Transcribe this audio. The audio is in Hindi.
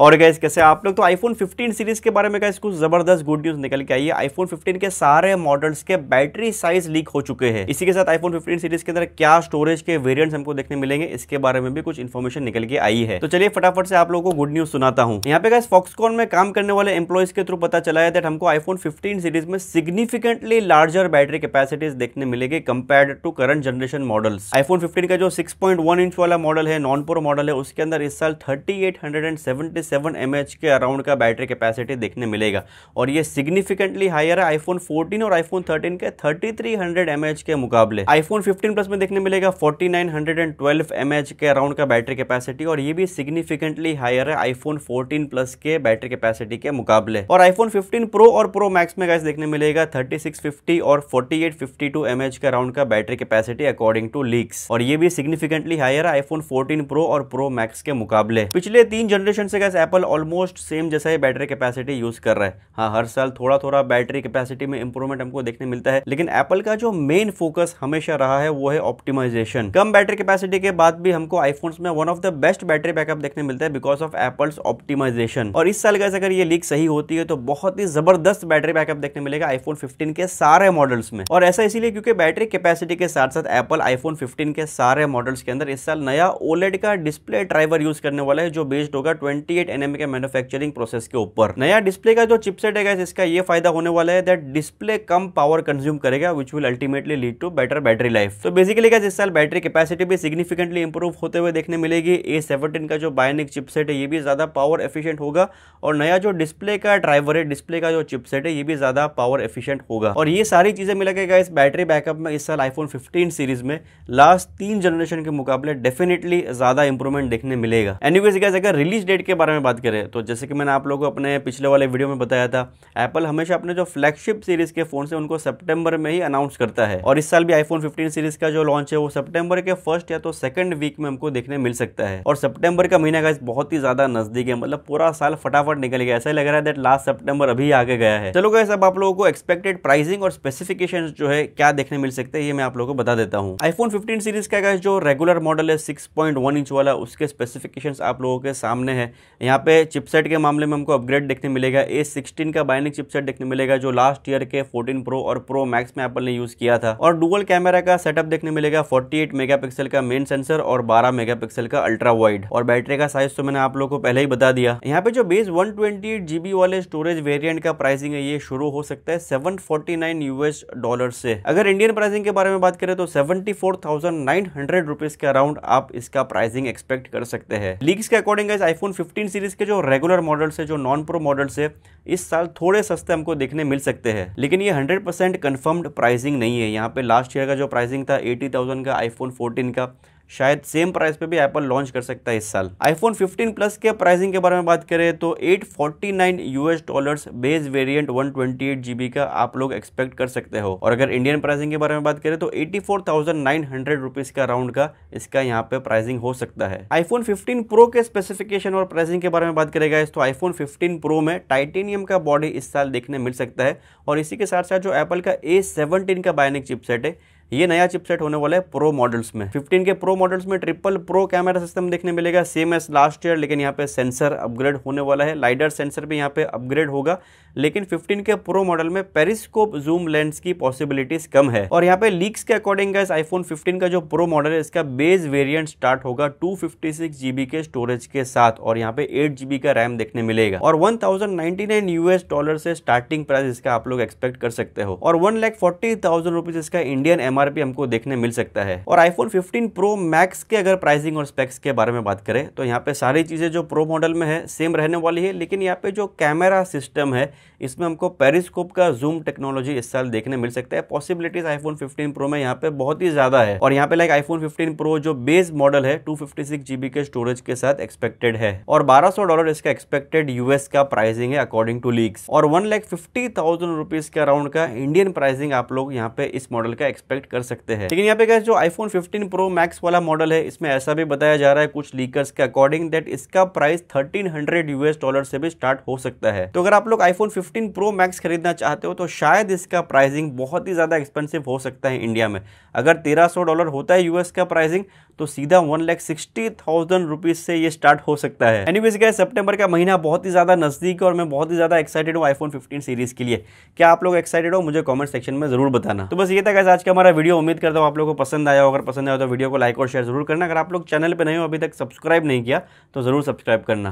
और गैस कैसे आप लोग तो आईफोन 15 सीरीज के बारे में गैस कुछ जबरदस्त गुड न्यूज निकल के आई है आईफोन 15 के सारे मॉडल्स के बैटरी साइज लीक हो चुके हैं इसी के साथ आईफोन 15 सीरीज के अंदर क्या स्टोरेज के वेरिएंट्स हमको देखने मिलेंगे इसके बारे में भी कुछ इन्फॉर्मेशन निकल के आई है तो चलिए फटाफट से आप लोगों को गुड न्यूज सुनाता हूँ यहाँ पे गैस फॉक्सकॉन में काम करने वाले एम्प्लॉयज के थ्रू पता चला है दट हमको आईफोन फिफ्टीन सीरीज में सिग्निफिकेंटली लार्जर बैटरी कैपेसिटीज देखने मिलेगी compare to current generation models iPhone fifteen का जो सिक्स इंच वाला मॉडल है नॉन प्रो मॉडल है उसके अंदर इस साल thirty eight hundred and seventy seven एम के अराउंड का बैटरी कैपेसिटी देखने मिलेगा और ये सिग्निफिकेंटली हायर है आईफोन 14 और आईफोन 13 के 3300 mAh के मुकाबले आईफोन 15 प्लस में देखने मिलेगा 4912 mAh के अराउंड का बैटरी कैपेसिटी और ये भी सिग्निफिकेंटली हायर है आईफोन 14 प्लस के बैटरी कैपेसिटी के मुकाबले और आईफोन 15 प्रो और प्रो मैक्स में गैस देखने मिलेगा 3650 और 4852 mAh के अराउंड का battery capacity according to leaks और ये भी सिग्निफिकेंटली हायर है आईफोन फोर्टीन प्रो और प्रो मैक्स के मुकाबले पिछले तीन जनरेशन से गैस पास एप्पल ऑलमोस्ट सेम जैसा ही बैटरी कैपेसिटी यूज़ कर रहा है हाँ हर साल थोड़ा थोड़ा बैटरी कैपेसिटी में इंप्रूवमेंट हमको देखने मिलता है लेकिन एप्पल का जो मेन फोकस हमेशा रहा है वो है ऑप्टिमाइजेशन कम बैटरी कैपेसिटी के बाद भी हमको आईफोन में one of the best battery backup देखने मिलता है बिकॉज ऑफ एप्पल्स ऑप्टिमाइजेशन और इस साल का अगर ये लीक सही होती है तो बहुत ही जबरदस्त बैटरी बैकअप देखने मिलेगा आईफोन फिफ्टीन के सारे मॉडल्स में और ऐसा इसीलिए क्योंकि बैटरी कैपेसिटी के साथ साथ एप्पल आईफोन फिफ्टीन के सारे मॉडल्स के अंदर इस साल नया ओलेड का डिस्प्ले ड्राइवर यूज करने वाला है जो बेस्ड होगा ट्वेंटी एट एनएम के मैन्युफैक्चरिंग प्रोसेस के ऊपर नया डिस्प्ले का जो चिपसेट है इसका ये फायदा होने वाला है दैट डिस्प्ले कम पावर कंज्यूम करेगा which will ultimately lead to better battery life तो बेसिकली क्या इस साल बैटरी कैपेसिटी भी सिग्निफिकेंटली इंप्रूव होते हुए देखने मिलेगी ए सेवनटीन का जो बायोनिक चिपसेट है ये भी ज्यादा पावर एफिशियंट होगा और नया जो डिस्प्ले का ड्राइवर है डिस्प्ले का जो चिपसेट है ये भी ज्यादा पावर एफिशियंट होगा और ये सारी चीजें मिलेगा इस बैटरी बैकअप में इस साल आईफोन फिफ्टीन सीरीज में लास्ट तीन जनरेशन के मुकाबले डेफिनेटली ज्यादा इंप्रूवमेंट देखने मिलेगा एनीवेज गैस अगर रिलीज डेट के बारे बारे में बात करें तो जैसे कि मैंने आप लोगों को अपने पिछले वाले वीडियो में बताया था एप्पल हमेशा अपने जो फ्लैगशिप सीरीज के फोन से उनको सेप्टेम्बर में ही अनाउंस करता है और इस साल भी आईफोन फिफ्टीन सीरीज का जो लॉन्च है वो सेप्टेम्बर के फर्स्ट या तो सेकंड वीक में हमको देखने मिल सकता है और सेप्टेम्बर का महीना का बहुत ही ज्यादा नजदीक है मतलब पूरा साल फटाफट निकल गया ऐसा लग रहा है दैट लास्ट सेप्टेम्बर अभी आगे गया है चलो गए अब आप लोगों को एक्सपेक्टेड प्राइसिंग और स्पेसिफिकेशन जो है क्या देखने मिल सकते हैं ये मैं आप लोगों को बता देता हूँ आईफोन फिफ्टीन सीरीज का जो रेगुलर मॉडल है सिक्स इंच वाला उसके स्पेसिफिकेशन आप लोगों के सामने है यहाँ पे चिपसेट के मामले में हमको अपग्रेड देखने मिलेगा ए सिक्सटीन का बाइनिक चिपसेट देखने मिलेगा जो लास्ट ईयर के 14 प्रो और प्रो मैक्स में एप्पल ने यूज किया था और डुअल कैमरा का सेटअप देखने मिलेगा 48 मेगापिक्सल का मेन सेंसर और 12 मेगापिक्सल का अल्ट्रा वाइड और बैटरी का साइज तो मैंने आप लोग को पहले ही बता दिया यहाँ पे जो बेस वन ट्वेंटी वाले स्टोरेज वेरियंट का प्राइसिंग है ये शुरू हो सकता है सेवन यूएस डॉलर से अगर इंडियन प्राइसिंग के बारे में बात करें तो seventy four thousand nine hundred rupees के अराउंड आप इसका प्राइसिंग एक्सपेक्ट कर सकते हैं लीक्स के अकॉर्डिंग आईफोन फिफ्टीन सीरीज़ के जो रेगुलर मॉडल्स है जो नॉन प्रो मॉडल्स है इस साल थोड़े सस्ते हमको देखने मिल सकते हैं लेकिन ये 100% परसेंट प्राइसिंग नहीं है यहाँ पे लास्ट ईयर का जो प्राइसिंग था 80,000 का आईफोन 14 का शायद सेम प्राइस पे भी एप्पल लॉन्च कर सकता है इस साल आईफोन 15 प्लस के प्राइसिंग के बारे में बात करें तो 849 US dollars base variant 128 GB का आप लोग एक्सपेक्ट कर सकते हो और अगर इंडियन प्राइसिंग के बारे में बात करें तो 84,900 रुपीस का राउंड का इसका यहाँ पे प्राइसिंग हो सकता है आईफोन फिफ्टीन प्रो के स्पेसिफिकेशन और प्राइसिंग के बारे में बात करेगा तो आईफोन फिफ्टीन प्रो में टाइटेनियम का बॉडी इस साल देखने मिल सकता है और इसी के साथ साथ जो एप्पल का ए का बायोनिक चिपसेट है ये नया चिपसेट होने वाला है प्रो मॉडल्स में 15 के प्रो मॉडल्स में ट्रिपल प्रो कैमरा सिस्टम देखने मिलेगा सेम एस लास्ट ईयर लेकिन यहाँ पे सेंसर अपग्रेड होने वाला है लाइडर सेंसर भी यहाँ पे अपग्रेड होगा लेकिन 15 के प्रो मॉडल में पेरिस्कोप जूम लेंस की पॉसिबिलिटीज कम है और यहाँ पे लीक्स के अकॉर्डिंग इस आईफोन 15 का जो प्रो मॉडल है इसका बेस वेरियंट स्टार्ट होगा टू जीबी के स्टोरेज के साथ और यहाँ पे एट जीबी का रैम देखने मिलेगा और वन यूएस डॉलर से स्टार्टिंग प्राइस इसका आप लोग एक्सपेक्ट कर सकते हो और one lakh forty thousand rupees इसका इंडियन एम एमआर हमको देखने मिल सकता है और आईफोन 15 प्रो मैक्स के अगर प्राइसिंग और स्पेक्स के बारे में बात करें तो यहाँ पे सारी चीज़ें जो प्रो मॉडल में है सेम रहने वाली है लेकिन यहाँ पे जो कैमरा सिस्टम है इसमें हमको पेरिस्कोप का जूम टेक्नोलॉजी इस साल देखने मिल सकता है पॉसिबिलिटीज आईफोन 15 प्रो में यहाँ पे बहुत ही ज्यादा है और यहाँ पे लाइक आईफोन 15 प्रो जो बेस मॉडल है टू के स्टोरेज के साथ एक्सपेक्टेड है और बारह डॉलर इसका एक्सपेक्टेड यूएस का प्राइसिंग है अकॉर्डिंग टू लीक्स और one lakh fifty thousand rupees के अराउंड का इंडियन प्राइसिंग आप लोग यहाँ पे इस मॉडल का एक्सपेक्ट कर सकते हैं लेकिन यहाँ पे जो आईफोन 15 प्रो मैक्स वाला मॉडल है इसमें ऐसा भी बताया जा रहा है कुछ लीकर्स के अकॉर्डिंग दैट इसका प्राइस 1300 यूएस डॉलर से भी स्टार्ट हो सकता है तो अगर आप लोग आईफोन 15 प्रो मैक्स खरीदना चाहते हो तो शायद इसका प्राइसिंग बहुत ही ज़्यादा एक्सपेंसिव हो सकता है इंडिया में अगर तेरह डॉलर होता है यूएस का प्राइसिंग तो सीधा one lakh sixty thousand rupees से ये स्टार्ट हो सकता है एनीवेज गए सितंबर का महीना बहुत ही ज़्यादा नज़दीक है और मैं बहुत ही ज़्यादा एक्साइटेड हूँ आईफोन 15 सीरीज़ के लिए क्या आप लोग एक्साइटेड हो मुझे कमेंट सेक्शन में ज़रूर बताना तो बस ये था आज का हमारा वीडियो उम्मीद करता हूँ आप लोगों को पसंद आया हो अगर पसंद आया तो वीडियो को लाइक और शेयर जरूर करना अगर आप लोग चैनल पर नहीं हो अभी तक सब्सक्राइब नहीं किया तो ज़रूर सब्सक्राइब करना